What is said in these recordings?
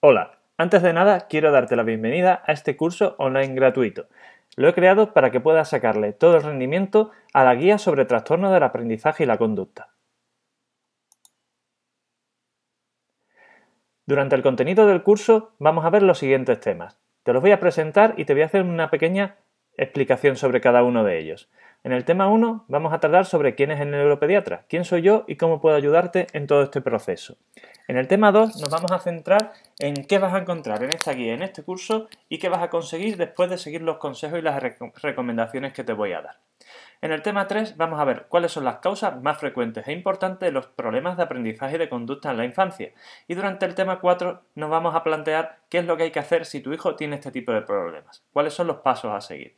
Hola, antes de nada quiero darte la bienvenida a este curso online gratuito. Lo he creado para que puedas sacarle todo el rendimiento a la guía sobre Trastorno del aprendizaje y la conducta. Durante el contenido del curso vamos a ver los siguientes temas. Te los voy a presentar y te voy a hacer una pequeña explicación sobre cada uno de ellos. En el tema 1 vamos a tratar sobre quién es el neuropediatra, quién soy yo y cómo puedo ayudarte en todo este proceso. En el tema 2 nos vamos a centrar en qué vas a encontrar en esta guía, en este curso y qué vas a conseguir después de seguir los consejos y las recomendaciones que te voy a dar. En el tema 3 vamos a ver cuáles son las causas más frecuentes e importantes de los problemas de aprendizaje y de conducta en la infancia. Y durante el tema 4 nos vamos a plantear qué es lo que hay que hacer si tu hijo tiene este tipo de problemas, cuáles son los pasos a seguir.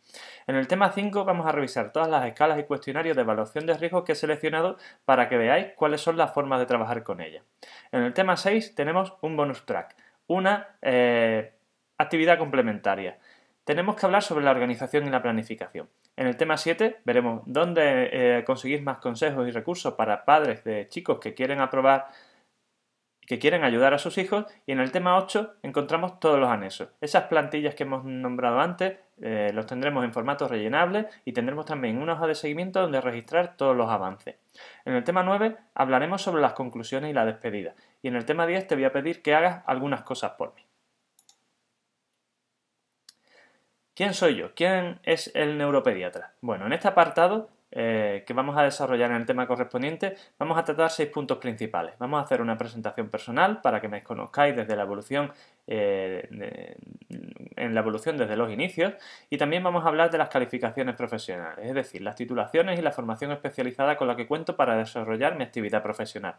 En el tema 5 vamos a revisar todas las escalas y cuestionarios de evaluación de riesgos que he seleccionado para que veáis cuáles son las formas de trabajar con ella. En el tema 6 tenemos un bonus track, una eh, actividad complementaria tenemos que hablar sobre la organización y la planificación. En el tema 7 veremos dónde eh, conseguir más consejos y recursos para padres de chicos que quieren aprobar, que quieren ayudar a sus hijos. Y en el tema 8 encontramos todos los anexos. Esas plantillas que hemos nombrado antes eh, los tendremos en formato rellenable y tendremos también una hoja de seguimiento donde registrar todos los avances. En el tema 9 hablaremos sobre las conclusiones y la despedida. Y en el tema 10 te voy a pedir que hagas algunas cosas por mí. ¿Quién soy yo? ¿Quién es el neuropediatra? Bueno, en este apartado eh, que vamos a desarrollar en el tema correspondiente, vamos a tratar seis puntos principales. Vamos a hacer una presentación personal para que me conozcáis desde la evolución, eh, en la evolución desde los inicios, y también vamos a hablar de las calificaciones profesionales, es decir, las titulaciones y la formación especializada con la que cuento para desarrollar mi actividad profesional.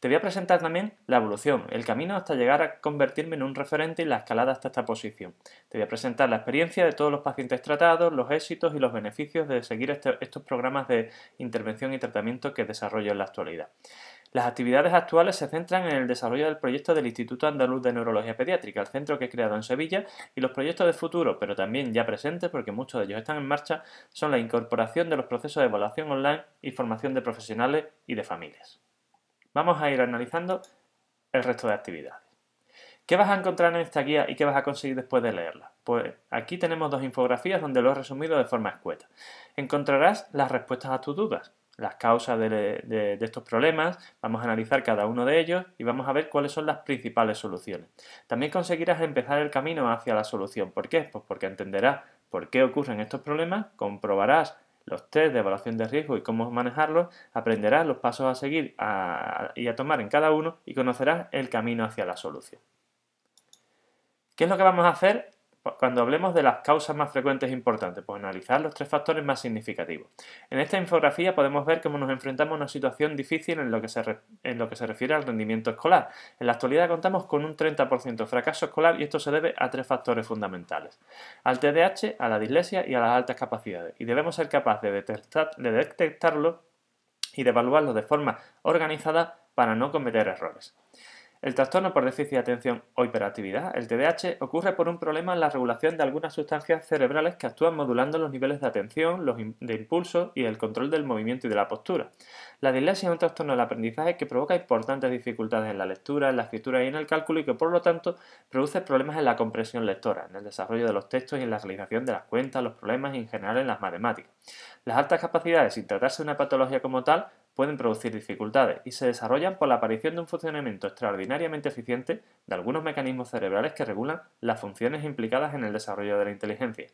Te voy a presentar también la evolución, el camino hasta llegar a convertirme en un referente y la escalada hasta esta posición. Te voy a presentar la experiencia de todos los pacientes tratados, los éxitos y los beneficios de seguir este, estos programas de intervención y tratamiento que desarrollo en la actualidad. Las actividades actuales se centran en el desarrollo del proyecto del Instituto Andaluz de Neurología Pediátrica, el centro que he creado en Sevilla, y los proyectos de futuro, pero también ya presentes, porque muchos de ellos están en marcha, son la incorporación de los procesos de evaluación online y formación de profesionales y de familias. Vamos a ir analizando el resto de actividades. ¿Qué vas a encontrar en esta guía y qué vas a conseguir después de leerla? Pues aquí tenemos dos infografías donde lo he resumido de forma escueta. Encontrarás las respuestas a tus dudas, las causas de, estos problemas, vamos a analizar cada uno de ellos y vamos a ver cuáles son las principales soluciones. También conseguirás empezar el camino hacia la solución. ¿Por qué? Pues porque entenderás por qué ocurren estos problemas, comprobarás los test de evaluación de riesgo y cómo manejarlos, aprenderás los pasos a seguir y a tomar en cada uno y conocerás el camino hacia la solución. ¿Qué es lo que vamos a hacer pues cuando hablemos de las causas más frecuentes e importantes, pues analizar los tres factores más significativos. En esta infografía podemos ver cómo nos enfrentamos a una situación difícil en lo que se, refiere al rendimiento escolar. En la actualidad contamos con un 30% de fracaso escolar y esto se debe a tres factores fundamentales. Al TDAH, a la dislexia y a las altas capacidades. Y debemos ser capaces de detectarlo y de evaluarlo de forma organizada para no cometer errores. El trastorno por déficit de atención o hiperactividad, el TDAH, ocurre por un problema en la regulación de algunas sustancias cerebrales que actúan modulando los niveles de atención, los de impulso y el control del movimiento y de la postura. La dislexia es un trastorno del aprendizaje que provoca importantes dificultades en la lectura, en la escritura y en el cálculo y que por lo tanto produce problemas en la comprensión lectora, en el desarrollo de los textos y en la realización de las cuentas, los problemas y en general en las matemáticas. Las altas capacidades, sin tratarse de una patología como tal, pueden producir dificultades y se desarrollan por la aparición de un funcionamiento extraordinariamente eficiente de algunos mecanismos cerebrales que regulan las funciones implicadas en el desarrollo de la inteligencia.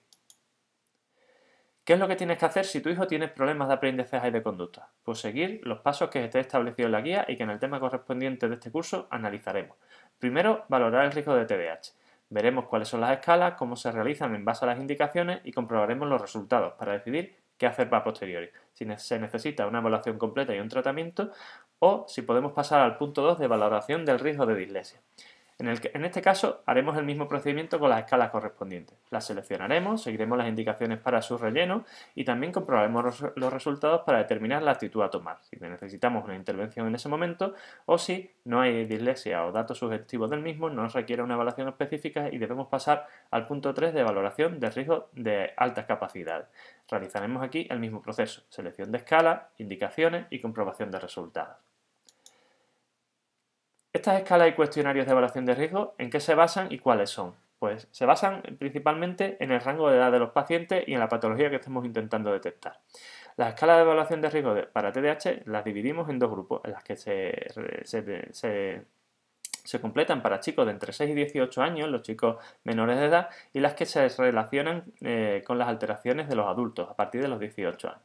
¿Qué es lo que tienes que hacer si tu hijo tiene problemas de aprendizaje y de conducta? Pues seguir los pasos que esté establecido en la guía y que en el tema correspondiente de este curso analizaremos. Primero, valorar el riesgo de TDAH. Veremos cuáles son las escalas, cómo se realizan en base a las indicaciones y comprobaremos los resultados para decidir hacer para posteriori. Si se necesita una evaluación completa y un tratamiento, o si podemos pasar al punto 2 de valoración del riesgo de dislexia. En, este caso haremos el mismo procedimiento con las escalas correspondientes. Las seleccionaremos, seguiremos las indicaciones para su relleno y también comprobaremos los resultados para determinar la actitud a tomar, si necesitamos una intervención en ese momento o si no hay dislexia o datos subjetivos del mismo, no nos requiere una evaluación específica y debemos pasar al punto 3 de valoración de riesgo de altas capacidades. Realizaremos aquí el mismo proceso, selección de escala, indicaciones y comprobación de resultados. Estas escalas y cuestionarios de evaluación de riesgo, ¿en qué se basan y cuáles son? Pues se basan principalmente en el rango de edad de los pacientes y en la patología que estemos intentando detectar. Las escalas de evaluación de riesgo para TDAH las dividimos en dos grupos, en las que se, completan para chicos de entre 6 y 18 años, los chicos menores de edad, y las que se relacionan eh, con las alteraciones de los adultos a partir de los 18 años.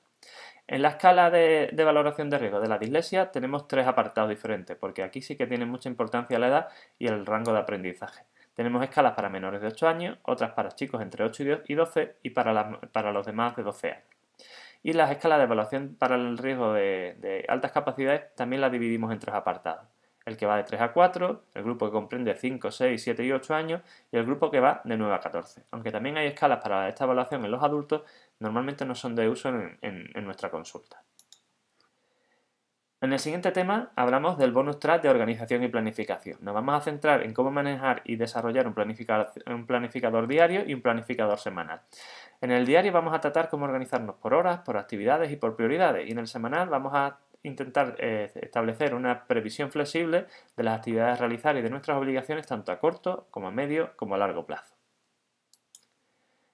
En la escala de, valoración de riesgo de la dislexia tenemos tres apartados diferentes, porque aquí sí que tiene mucha importancia la edad y el rango de aprendizaje. Tenemos escalas para menores de 8 años, otras para chicos entre 8 y 12 y para, para los demás de 12 años. Y las escalas de evaluación para el riesgo de, de altas capacidades también las dividimos en tres apartados. El que va de 3 a 4, el grupo que comprende 5, 6, 7 y 8 años y el grupo que va de 9 a 14. Aunque también hay escalas para esta evaluación en los adultos, normalmente no son de uso en, nuestra consulta. En el siguiente tema hablamos del bonus track de organización y planificación. Nos vamos a centrar en cómo manejar y desarrollar un, planificador, un planificador diario y un planificador semanal. En el diario vamos a tratar cómo organizarnos por horas, por actividades y por prioridades. Y en el semanal vamos a intentar eh, establecer una previsión flexible de las actividades a realizar y de nuestras obligaciones tanto a corto como a medio como a largo plazo.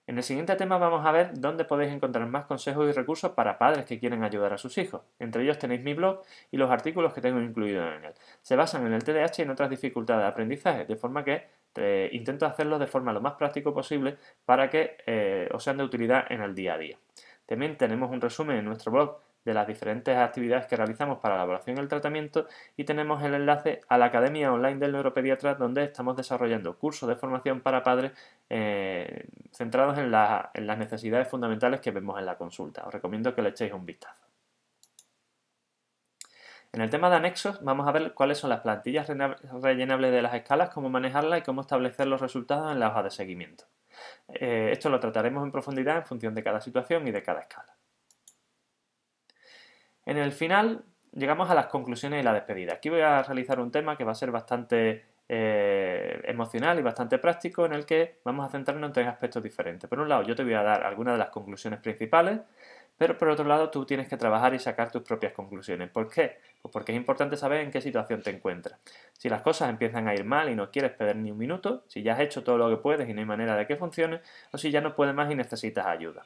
En el siguiente tema vamos a ver dónde podéis encontrar más consejos y recursos para padres que quieren ayudar a sus hijos. Entre ellos tenéis mi blog y los artículos que tengo incluidos en él. Se basan en el TDAH y en otras dificultades de aprendizaje, de forma que eh, intento hacerlo de forma lo más práctico posible para que eh, os sean de utilidad en el día a día. También tenemos un resumen en nuestro blog de las diferentes actividades que realizamos para la evaluación y el tratamiento y tenemos el enlace a la Academia Online del Neuropediatra donde estamos desarrollando cursos de formación para padres eh, centrados en, las necesidades fundamentales que vemos en la consulta. Os recomiendo que le echéis un vistazo. En el tema de anexos vamos a ver cuáles son las plantillas rellenables de las escalas, cómo manejarlas y cómo establecer los resultados en la hoja de seguimiento. Eh, esto lo trataremos en profundidad en función de cada situación y de cada escala. En el final llegamos a las conclusiones y la despedida. Aquí voy a realizar un tema que va a ser bastante eh, emocional y bastante práctico en el que vamos a centrarnos en tres aspectos diferentes. Por un lado, yo te voy a dar algunas de las conclusiones principales, pero por otro lado, tú tienes que trabajar y sacar tus propias conclusiones. ¿Por qué? Pues porque es importante saber en qué situación te encuentras. Si las cosas empiezan a ir mal y no quieres perder ni un minuto, si ya has hecho todo lo que puedes y no hay manera de que funcione, o si ya no puedes más y necesitas ayuda.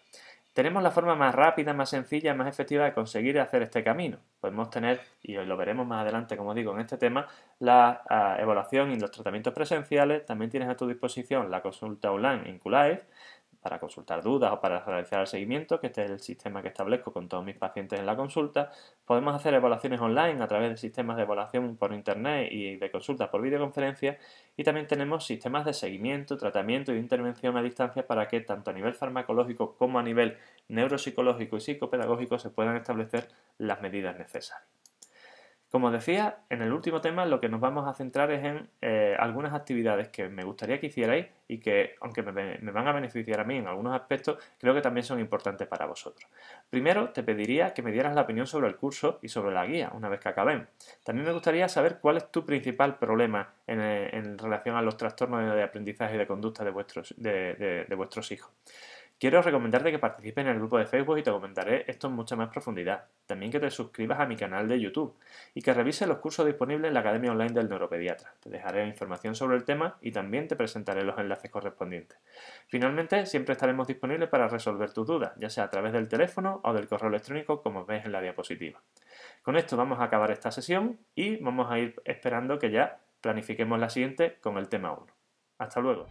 Tenemos la forma más rápida, más sencilla, más efectiva de conseguir hacer este camino. Podemos tener, y lo veremos más adelante, como digo, en este tema, la ah, evaluación y los tratamientos presenciales. También tienes a tu disposición la consulta online en QLive para consultar dudas o para realizar el seguimiento, que este es el sistema que establezco con todos mis pacientes en la consulta. Podemos hacer evaluaciones online a través de sistemas de evaluación por internet y de consultas por videoconferencia. Y también tenemos sistemas de seguimiento, tratamiento y intervención a distancia para que tanto a nivel farmacológico como a nivel neuropsicológico y psicopedagógico se puedan establecer las medidas necesarias. Como decía, en el último tema lo que nos vamos a centrar es en eh, algunas actividades que me gustaría que hicierais y que, aunque me, van a beneficiar a mí en algunos aspectos, creo que también son importantes para vosotros. Primero, te pediría que me dieras la opinión sobre el curso y sobre la guía una vez que acaben. También me gustaría saber cuál es tu principal problema eh, en, relación a los trastornos de aprendizaje y de conducta de vuestros hijos. Quiero recomendarte que participes en el grupo de Facebook y te comentaré esto en mucha más profundidad. También que te suscribas a mi canal de YouTube y que revises los cursos disponibles en la Academia Online del Neuropediatra. Te dejaré la información sobre el tema y también te presentaré los enlaces correspondientes. Finalmente, siempre estaremos disponibles para resolver tus dudas, ya sea a través del teléfono o del correo electrónico como ves en la diapositiva. Con esto vamos a acabar esta sesión y vamos a ir esperando que ya planifiquemos la siguiente con el tema 1. Hasta luego.